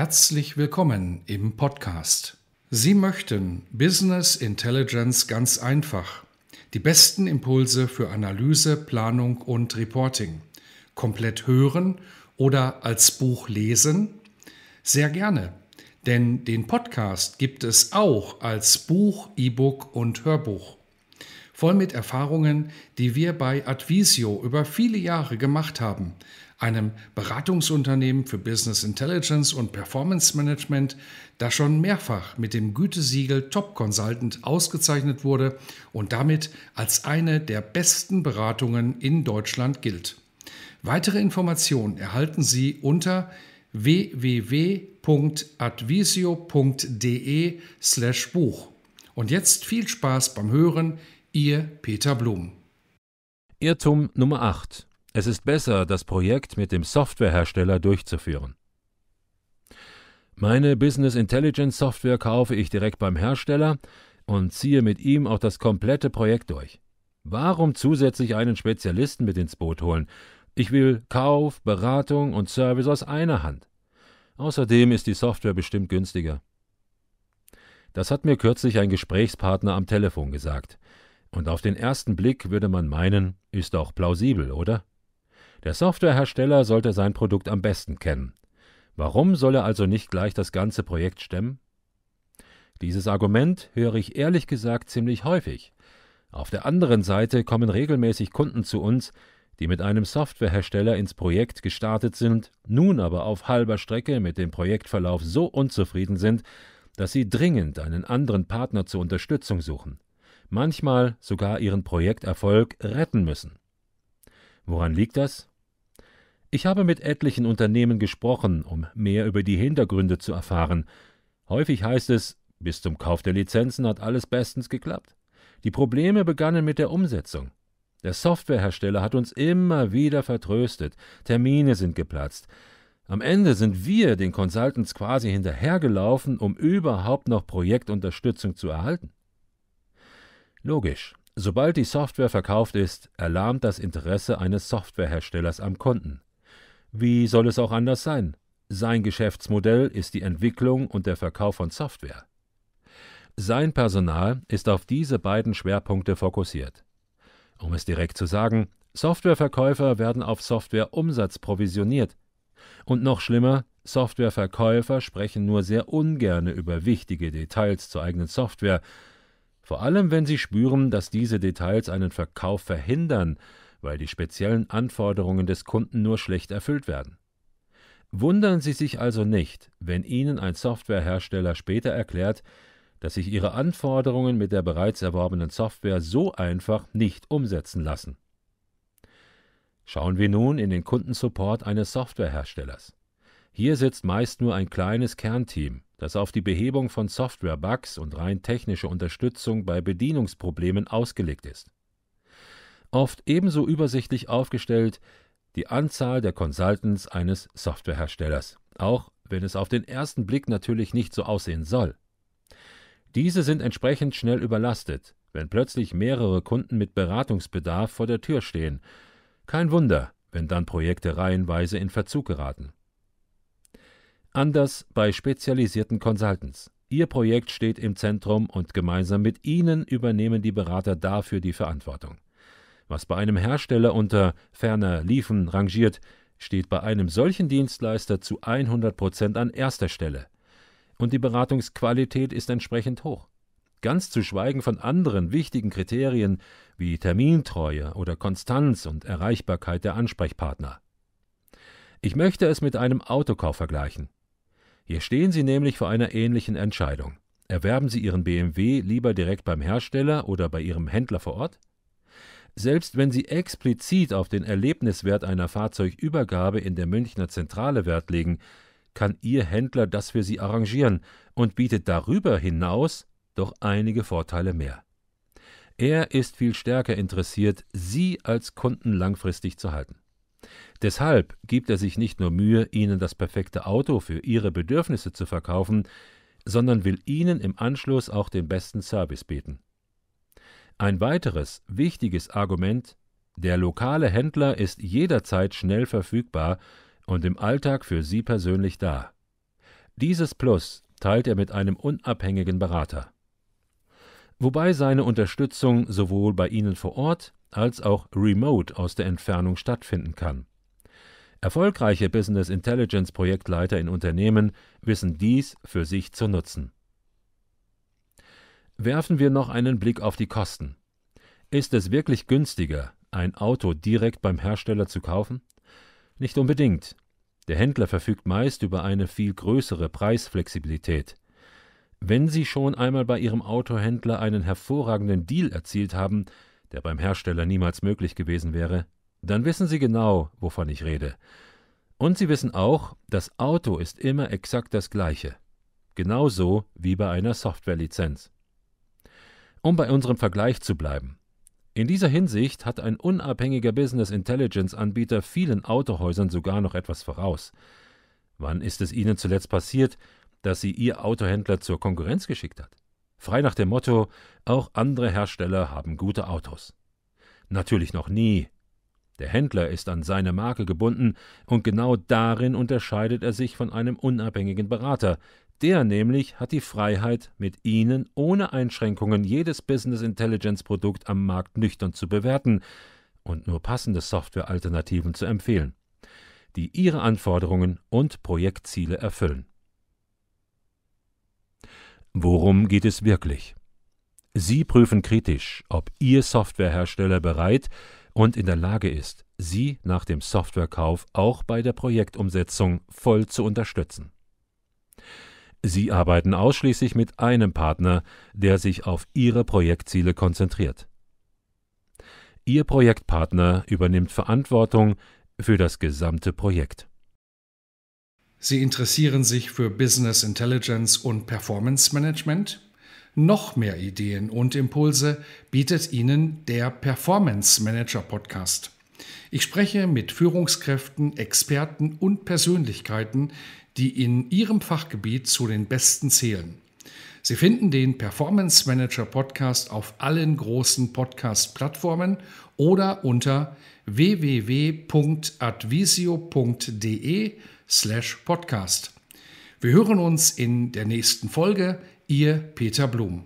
Herzlich willkommen im Podcast. Sie möchten Business Intelligence ganz einfach. Die besten Impulse für Analyse, Planung und Reporting. Komplett hören oder als Buch lesen? Sehr gerne, denn den Podcast gibt es auch als Buch, E-Book und Hörbuch. Voll mit Erfahrungen, die wir bei Advisio über viele Jahre gemacht haben, einem Beratungsunternehmen für Business Intelligence und Performance Management, das schon mehrfach mit dem Gütesiegel Top Consultant ausgezeichnet wurde und damit als eine der besten Beratungen in Deutschland gilt. Weitere Informationen erhalten Sie unter www.advisio.de/buch. slash Und jetzt viel Spaß beim Hören, Ihr Peter Blum. Irrtum Nummer 8 es ist besser, das Projekt mit dem Softwarehersteller durchzuführen. Meine Business Intelligence Software kaufe ich direkt beim Hersteller und ziehe mit ihm auch das komplette Projekt durch. Warum zusätzlich einen Spezialisten mit ins Boot holen? Ich will Kauf, Beratung und Service aus einer Hand. Außerdem ist die Software bestimmt günstiger. Das hat mir kürzlich ein Gesprächspartner am Telefon gesagt. Und auf den ersten Blick würde man meinen, ist doch plausibel, oder? Der Softwarehersteller sollte sein Produkt am besten kennen. Warum soll er also nicht gleich das ganze Projekt stemmen? Dieses Argument höre ich ehrlich gesagt ziemlich häufig. Auf der anderen Seite kommen regelmäßig Kunden zu uns, die mit einem Softwarehersteller ins Projekt gestartet sind, nun aber auf halber Strecke mit dem Projektverlauf so unzufrieden sind, dass sie dringend einen anderen Partner zur Unterstützung suchen, manchmal sogar ihren Projekterfolg retten müssen. Woran liegt das? Ich habe mit etlichen Unternehmen gesprochen, um mehr über die Hintergründe zu erfahren. Häufig heißt es, bis zum Kauf der Lizenzen hat alles bestens geklappt. Die Probleme begannen mit der Umsetzung. Der Softwarehersteller hat uns immer wieder vertröstet, Termine sind geplatzt. Am Ende sind wir den Consultants quasi hinterhergelaufen, um überhaupt noch Projektunterstützung zu erhalten. Logisch, Sobald die Software verkauft ist, erlahmt das Interesse eines Softwareherstellers am Kunden. Wie soll es auch anders sein? Sein Geschäftsmodell ist die Entwicklung und der Verkauf von Software. Sein Personal ist auf diese beiden Schwerpunkte fokussiert. Um es direkt zu sagen, Softwareverkäufer werden auf Softwareumsatz provisioniert. Und noch schlimmer, Softwareverkäufer sprechen nur sehr ungerne über wichtige Details zur eigenen Software, vor allem wenn sie spüren, dass diese Details einen Verkauf verhindern, weil die speziellen Anforderungen des Kunden nur schlecht erfüllt werden. Wundern Sie sich also nicht, wenn Ihnen ein Softwarehersteller später erklärt, dass sich Ihre Anforderungen mit der bereits erworbenen Software so einfach nicht umsetzen lassen. Schauen wir nun in den Kundensupport eines Softwareherstellers. Hier sitzt meist nur ein kleines Kernteam, das auf die Behebung von Software-Bugs und rein technische Unterstützung bei Bedienungsproblemen ausgelegt ist. Oft ebenso übersichtlich aufgestellt die Anzahl der Consultants eines Softwareherstellers, auch wenn es auf den ersten Blick natürlich nicht so aussehen soll. Diese sind entsprechend schnell überlastet, wenn plötzlich mehrere Kunden mit Beratungsbedarf vor der Tür stehen. Kein Wunder, wenn dann Projekte reihenweise in Verzug geraten. Anders bei spezialisierten Consultants. Ihr Projekt steht im Zentrum und gemeinsam mit Ihnen übernehmen die Berater dafür die Verantwortung. Was bei einem Hersteller unter ferner Liefen rangiert, steht bei einem solchen Dienstleister zu 100 Prozent an erster Stelle. Und die Beratungsqualität ist entsprechend hoch. Ganz zu schweigen von anderen wichtigen Kriterien wie Termintreue oder Konstanz und Erreichbarkeit der Ansprechpartner. Ich möchte es mit einem Autokauf vergleichen. Hier stehen Sie nämlich vor einer ähnlichen Entscheidung. Erwerben Sie Ihren BMW lieber direkt beim Hersteller oder bei Ihrem Händler vor Ort? Selbst wenn Sie explizit auf den Erlebniswert einer Fahrzeugübergabe in der Münchner Zentrale Wert legen, kann Ihr Händler das für Sie arrangieren und bietet darüber hinaus doch einige Vorteile mehr. Er ist viel stärker interessiert, Sie als Kunden langfristig zu halten. Deshalb gibt er sich nicht nur Mühe, ihnen das perfekte Auto für ihre Bedürfnisse zu verkaufen, sondern will ihnen im Anschluss auch den besten Service bieten. Ein weiteres wichtiges Argument, der lokale Händler ist jederzeit schnell verfügbar und im Alltag für Sie persönlich da. Dieses Plus teilt er mit einem unabhängigen Berater wobei seine Unterstützung sowohl bei Ihnen vor Ort als auch remote aus der Entfernung stattfinden kann. Erfolgreiche Business Intelligence Projektleiter in Unternehmen wissen dies für sich zu nutzen. Werfen wir noch einen Blick auf die Kosten. Ist es wirklich günstiger, ein Auto direkt beim Hersteller zu kaufen? Nicht unbedingt. Der Händler verfügt meist über eine viel größere Preisflexibilität wenn Sie schon einmal bei Ihrem Autohändler einen hervorragenden Deal erzielt haben, der beim Hersteller niemals möglich gewesen wäre, dann wissen Sie genau, wovon ich rede. Und Sie wissen auch, das Auto ist immer exakt das gleiche. Genauso wie bei einer Softwarelizenz. Um bei unserem Vergleich zu bleiben. In dieser Hinsicht hat ein unabhängiger Business Intelligence Anbieter vielen Autohäusern sogar noch etwas voraus. Wann ist es Ihnen zuletzt passiert, dass sie ihr Autohändler zur Konkurrenz geschickt hat. Frei nach dem Motto, auch andere Hersteller haben gute Autos. Natürlich noch nie. Der Händler ist an seine Marke gebunden und genau darin unterscheidet er sich von einem unabhängigen Berater. Der nämlich hat die Freiheit, mit Ihnen ohne Einschränkungen jedes Business Intelligence Produkt am Markt nüchtern zu bewerten und nur passende Softwarealternativen zu empfehlen, die Ihre Anforderungen und Projektziele erfüllen. Worum geht es wirklich? Sie prüfen kritisch, ob Ihr Softwarehersteller bereit und in der Lage ist, Sie nach dem Softwarekauf auch bei der Projektumsetzung voll zu unterstützen. Sie arbeiten ausschließlich mit einem Partner, der sich auf Ihre Projektziele konzentriert. Ihr Projektpartner übernimmt Verantwortung für das gesamte Projekt. Sie interessieren sich für Business Intelligence und Performance Management? Noch mehr Ideen und Impulse bietet Ihnen der Performance Manager Podcast. Ich spreche mit Führungskräften, Experten und Persönlichkeiten, die in ihrem Fachgebiet zu den Besten zählen. Sie finden den Performance Manager Podcast auf allen großen Podcast-Plattformen oder unter www.advisio.de slash podcast. Wir hören uns in der nächsten Folge. Ihr Peter Blum.